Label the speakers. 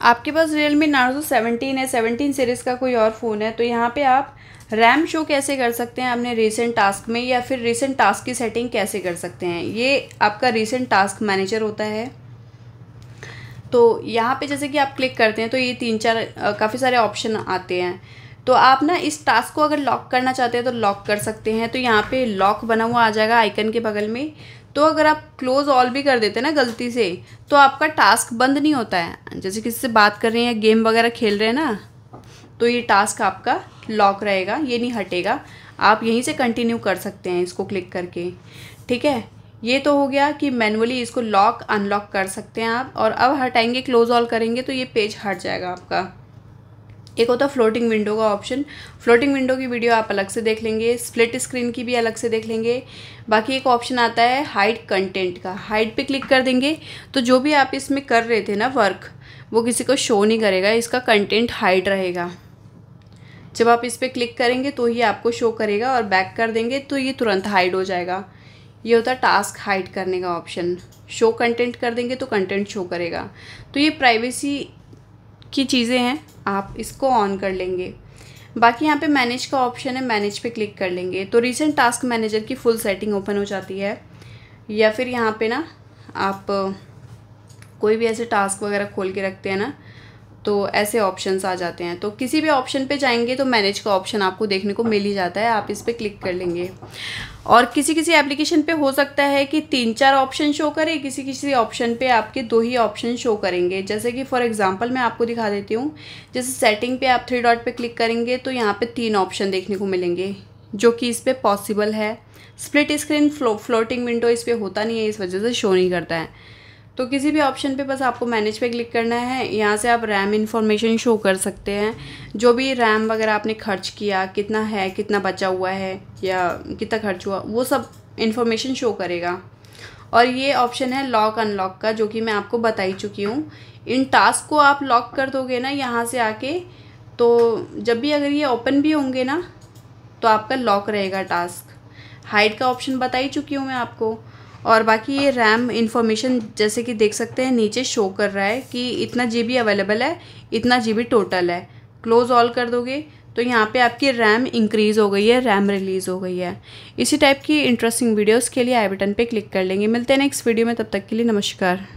Speaker 1: आपके पास Realme Narzo seventeen है सेवनटीन सीरीज़ का कोई और फ़ोन है तो यहाँ पे आप रैम शो कैसे कर सकते हैं अपने रिसेंट टास्क में या फिर रिसेंट टास्क की सेटिंग कैसे कर सकते हैं ये आपका रिसेंट टास्क मैनेजर होता है तो यहाँ पे जैसे कि आप क्लिक करते हैं तो ये तीन चार काफ़ी सारे ऑप्शन आते हैं तो आप ना इस टास्क को अगर लॉक करना चाहते हैं तो लॉक कर सकते हैं तो यहाँ पे लॉक बना हुआ आ जाएगा आइकन के बगल में तो अगर आप क्लोज ऑल भी कर देते हैं ना गलती से तो आपका टास्क बंद नहीं होता है जैसे किसी से बात कर रहे हैं या गेम वगैरह खेल रहे हैं ना तो ये टास्क आपका लॉक रहेगा ये नहीं हटेगा आप यहीं से कंटिन्यू कर सकते हैं इसको क्लिक करके ठीक है ये तो हो गया कि मैनुअली इसको लॉक अनलॉक कर सकते हैं आप और अब हटाएंगे क्लोज ऑल करेंगे तो ये पेज हट जाएगा आपका एक होता है फ्लोटिंग विंडो का ऑप्शन फ्लोटिंग विंडो की वीडियो आप अलग से देख लेंगे स्प्लिट स्क्रीन की भी अलग से देख लेंगे बाकी एक ऑप्शन आता है हाइड कंटेंट का हाइड पे क्लिक कर देंगे तो जो भी आप इसमें कर रहे थे ना वर्क वो किसी को शो नहीं करेगा इसका कंटेंट हाइड रहेगा जब आप इस पर क्लिक करेंगे तो ही आपको शो करेगा और बैक कर देंगे तो ये तुरंत हाइड हो जाएगा ये होता है टास्क हाइड करने का ऑप्शन शो कंटेंट कर देंगे तो कंटेंट शो करेगा तो ये प्राइवेसी की चीज़ें हैं आप इसको ऑन कर लेंगे बाकी यहाँ पे मैनेज का ऑप्शन है मैनेज पे क्लिक कर लेंगे तो रिसेंट टास्क मैनेजर की फुल सेटिंग ओपन हो जाती है या फिर यहाँ पे ना आप कोई भी ऐसे टास्क वगैरह खोल के रखते हैं ना तो ऐसे ऑप्शंस आ जाते हैं तो किसी भी ऑप्शन पे जाएंगे तो मैनेज का ऑप्शन आपको देखने को मिल ही जाता है आप इस पर क्लिक कर लेंगे और किसी किसी एप्लीकेशन पे हो सकता है कि तीन चार ऑप्शन शो करे किसी किसी ऑप्शन पे आपके दो ही ऑप्शन शो करेंगे जैसे कि फॉर एग्जांपल मैं आपको दिखा देती हूँ जैसे सेटिंग पे आप थ्री डॉट पे क्लिक करेंगे तो यहाँ पे तीन ऑप्शन देखने को मिलेंगे जो कि इस पर पॉसिबल है split screen flow floating window इस पर होता नहीं है इस वजह से शो नहीं करता है तो किसी भी ऑप्शन पे बस आपको मैनेज पे क्लिक करना है यहाँ से आप रैम इन्फॉर्मेशन शो कर सकते हैं जो भी रैम वगैरह आपने खर्च किया कितना है कितना बचा हुआ है या कितना खर्च हुआ वो सब इन्फॉर्मेशन शो करेगा और ये ऑप्शन है लॉक अनलॉक का जो कि मैं आपको बता ही चुकी हूँ इन टास्क को आप लॉक कर दोगे ना यहाँ से आके तो जब भी अगर ये ओपन भी होंगे ना तो आपका लॉक रहेगा टास्क हाइट का ऑप्शन बता ही चुकी हूँ मैं आपको और बाकी ये रैम इन्फॉर्मेशन जैसे कि देख सकते हैं नीचे शो कर रहा है कि इतना जी अवेलेबल है इतना जी टोटल है क्लोज़ ऑल कर दोगे तो यहाँ पे आपकी रैम इंक्रीज़ हो गई है रैम रिलीज़ हो गई है इसी टाइप की इंटरेस्टिंग वीडियोस के लिए आई बटन पे क्लिक कर लेंगे मिलते हैं नेक्स्ट वीडियो में तब तक के लिए नमस्कार